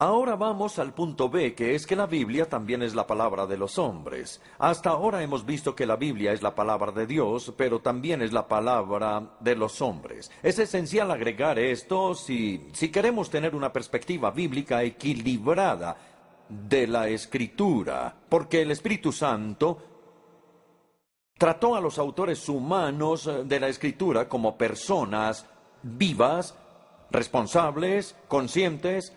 ahora vamos al punto B, que es que la Biblia también es la palabra de los hombres. Hasta ahora hemos visto que la Biblia es la palabra de Dios, pero también es la palabra de los hombres. Es esencial agregar esto si, si queremos tener una perspectiva bíblica equilibrada de la escritura, porque el Espíritu Santo trató a los autores humanos eh, de la escritura como personas vivas responsables, conscientes,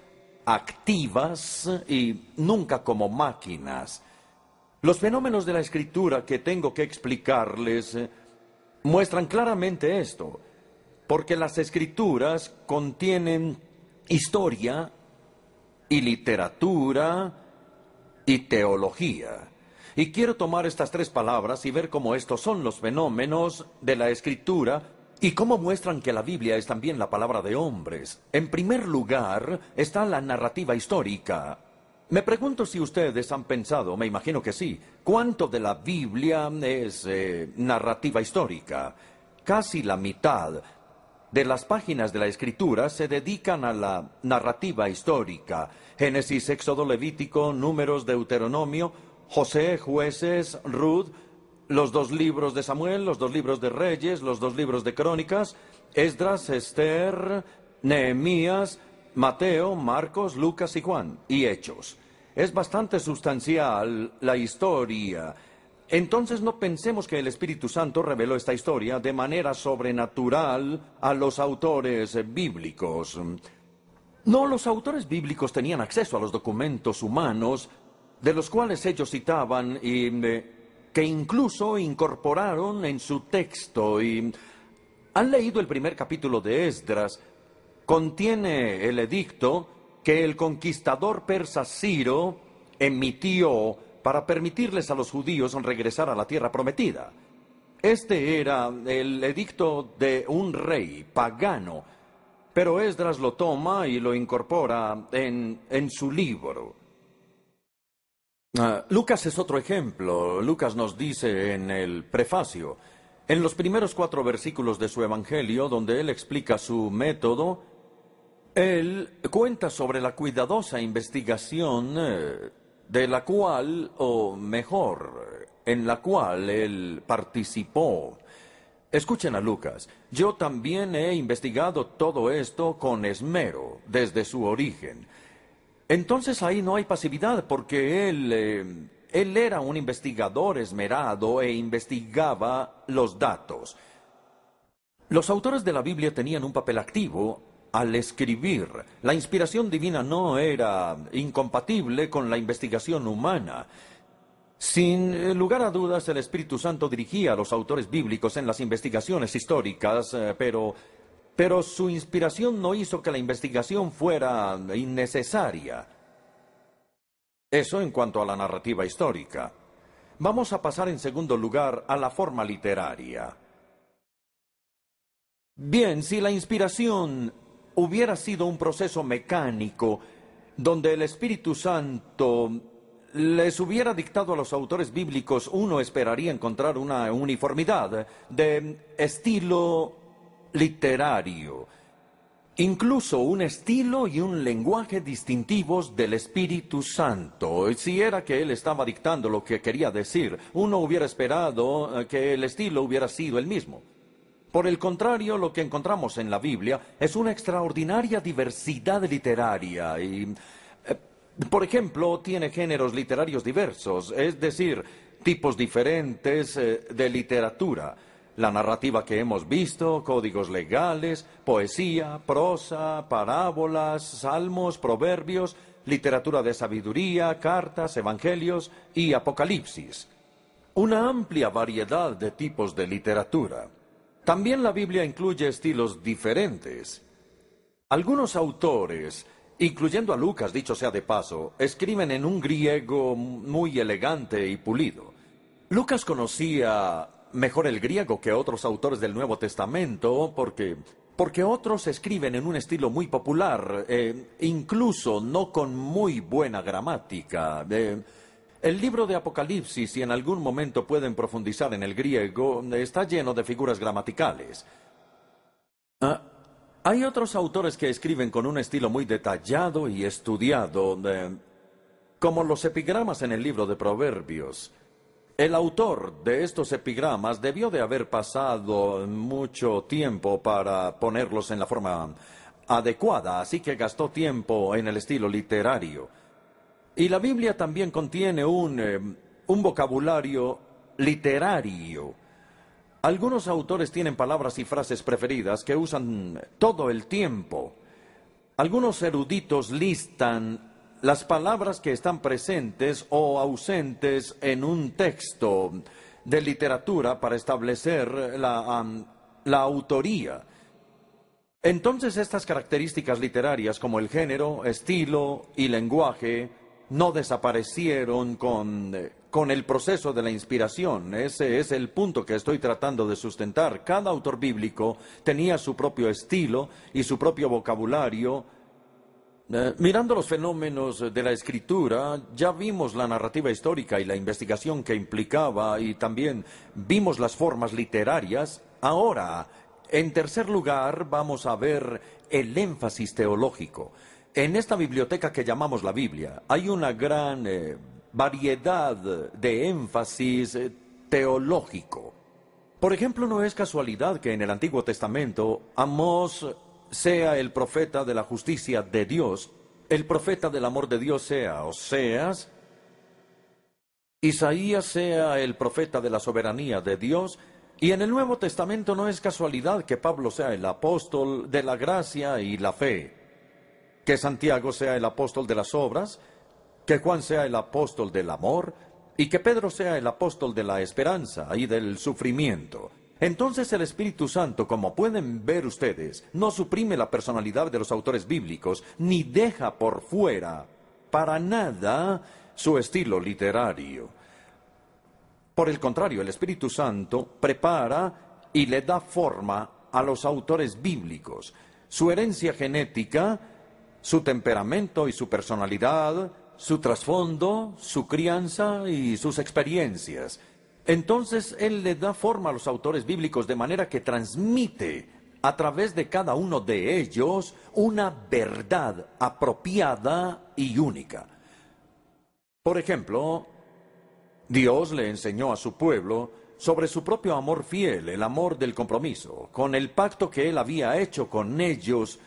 activas y nunca como máquinas. Los fenómenos de la escritura que tengo que explicarles eh, muestran claramente esto, porque las escrituras contienen historia y literatura y teología. Y quiero tomar estas tres palabras y ver cómo estos son los fenómenos de la escritura ¿Y cómo muestran que la Biblia es también la palabra de hombres? En primer lugar está la narrativa histórica. Me pregunto si ustedes han pensado, me imagino que sí, cuánto de la Biblia es eh, narrativa histórica. Casi la mitad de las páginas de la escritura se dedican a la narrativa histórica. Génesis, Éxodo, Levítico, Números, Deuteronomio, José, Jueces, Ruth, los dos libros de Samuel, los dos libros de Reyes, los dos libros de Crónicas, Esdras, Esther, Nehemías, Mateo, Marcos, Lucas y Juan, y Hechos. Es bastante sustancial la historia. Entonces no pensemos que el Espíritu Santo reveló esta historia de manera sobrenatural a los autores bíblicos. No, los autores bíblicos tenían acceso a los documentos humanos de los cuales ellos citaban y... Eh, que incluso incorporaron en su texto y han leído el primer capítulo de Esdras. Contiene el edicto que el conquistador persa Ciro emitió para permitirles a los judíos regresar a la tierra prometida. Este era el edicto de un rey pagano, pero Esdras lo toma y lo incorpora en, en su libro. Ah, Lucas es otro ejemplo. Lucas nos dice en el prefacio, en los primeros cuatro versículos de su Evangelio, donde él explica su método, él cuenta sobre la cuidadosa investigación eh, de la cual, o mejor, en la cual él participó. Escuchen a Lucas, yo también he investigado todo esto con esmero desde su origen entonces ahí no hay pasividad porque él, em, él era un investigador esmerado e investigaba los datos. Los autores de la Biblia tenían un papel activo al escribir. La inspiración divina no era incompatible con la investigación humana. Sin eh, lugar a dudas, el Espíritu Santo dirigía a los autores bíblicos en las investigaciones históricas, eh, pero pero su inspiración no hizo que la investigación fuera innecesaria. Eso en cuanto a la narrativa histórica. Vamos a pasar en segundo lugar a la forma literaria. Bien, si la inspiración hubiera sido un proceso mecánico, donde el Espíritu Santo les hubiera dictado a los autores bíblicos, uno esperaría encontrar una uniformidad de estilo literario, incluso un estilo y un lenguaje distintivos del Espíritu Santo. Si era que él estaba dictando lo que quería decir, uno hubiera esperado eh, que el estilo hubiera sido el mismo. Por el contrario, lo que encontramos en la Biblia es una extraordinaria diversidad literaria y, eh, por ejemplo, tiene géneros literarios diversos, es decir, tipos diferentes eh, de literatura la narrativa que hemos visto, códigos legales, poesía, prosa, parábolas, salmos, proverbios, literatura de sabiduría, cartas, evangelios y apocalipsis. Una amplia variedad de tipos de literatura. También la Biblia incluye estilos diferentes. Algunos autores, incluyendo a Lucas, dicho sea de paso, escriben en un griego muy elegante y pulido. Lucas conocía mejor el griego que otros autores del Nuevo Testamento, porque, otros escriben en un estilo muy popular, eh, incluso no con muy buena gramática. Eh, el libro de Apocalipsis, si en algún momento pueden profundizar en el griego, está lleno de figuras gramaticales. Ah, hay otros autores que escriben con un estilo muy detallado y estudiado, eh, como los epigramas en el libro de Proverbios. El autor de estos epigramas debió de haber pasado mucho tiempo para ponerlos en la forma adecuada, así que gastó tiempo en el estilo literario. Y la Biblia también contiene un, eh, un vocabulario literario. Algunos autores tienen palabras y frases preferidas que usan todo el tiempo. Algunos eruditos listan las palabras que están presentes o ausentes en un texto de literatura para establecer la, autoría. Entonces estas características literarias como el género, estilo y lenguaje no desaparecieron con, el proceso de la inspiración. Ese es el punto que estoy tratando de sustentar. Cada autor bíblico tenía su propio estilo y su propio vocabulario eh, mirando los fenómenos eh, de la escritura, ya vimos la narrativa histórica y la investigación que implicaba y también vimos las formas literarias. Ahora, en tercer lugar, vamos a ver el énfasis teológico. En esta biblioteca que llamamos la Biblia hay una gran eh, variedad de énfasis teológico. Por ejemplo, no es casualidad que en el Antiguo Testamento Amós sea el profeta de la justicia de Dios, el profeta del amor de Dios sea Oseas, Isaías sea el profeta de la soberanía de Dios, y en el Nuevo Testamento no es casualidad que Pablo sea el apóstol de la gracia y la fe, que Santiago sea el apóstol de las obras, que Juan sea el apóstol del amor, y que Pedro sea el apóstol de la esperanza y del sufrimiento. Entonces el Espíritu Santo, como pueden ver ustedes, no suprime la personalidad de los autores bíblicos, ni deja por fuera para nada su estilo literario. Por el contrario, el Espíritu Santo prepara y le da forma a los autores bíblicos. Su herencia genética, su temperamento y su personalidad, su trasfondo, su crianza y sus experiencias. Entonces Él le da forma a los autores bíblicos de manera que transmite a través de cada uno de ellos una verdad apropiada y única. Por ejemplo, Dios le enseñó a su pueblo sobre su propio amor fiel, el amor del compromiso, con el pacto que Él había hecho con ellos,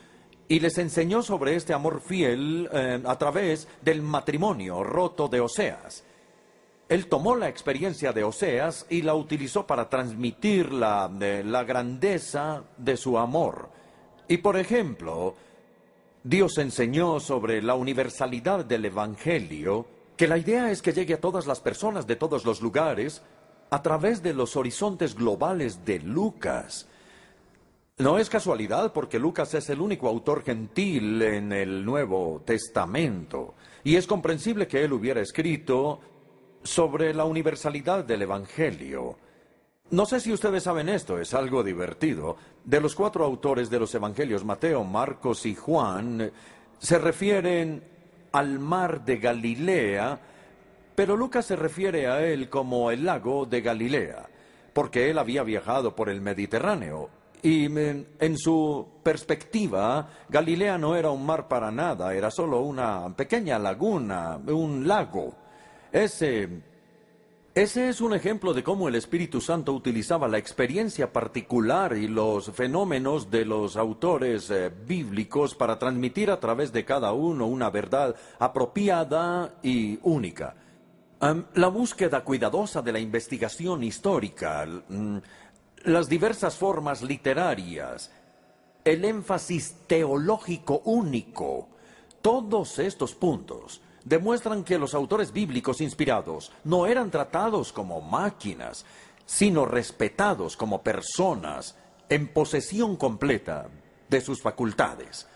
y les enseñó sobre este amor fiel eh, a través del matrimonio roto de Oseas. Él tomó la experiencia de Oseas y la utilizó para transmitir la, eh, la grandeza de su amor. Y por ejemplo, Dios enseñó sobre la universalidad del Evangelio, que la idea es que llegue a todas las personas de todos los lugares a través de los horizontes globales de Lucas. No es casualidad porque Lucas es el único autor gentil en el Nuevo Testamento y es comprensible que él hubiera escrito sobre la universalidad del Evangelio. No sé si ustedes saben esto, es algo divertido. De los cuatro autores de los Evangelios, Mateo, Marcos y Juan, se refieren al mar de Galilea, pero Lucas se refiere a él como el lago de Galilea, porque él había viajado por el Mediterráneo. Y mm, en su perspectiva, Galilea no era un mar para nada, era solo una pequeña laguna, un lago. Ese, es un ejemplo de cómo el Espíritu Santo utilizaba la experiencia particular y los fenómenos de los autores eh, bíblicos para transmitir a través de cada uno una verdad apropiada y única. la búsqueda cuidadosa de la investigación histórica, mm, las diversas formas literarias, el énfasis teológico único, todos estos puntos demuestran que los autores bíblicos inspirados no eran tratados como máquinas, sino respetados como personas en posesión completa de sus facultades.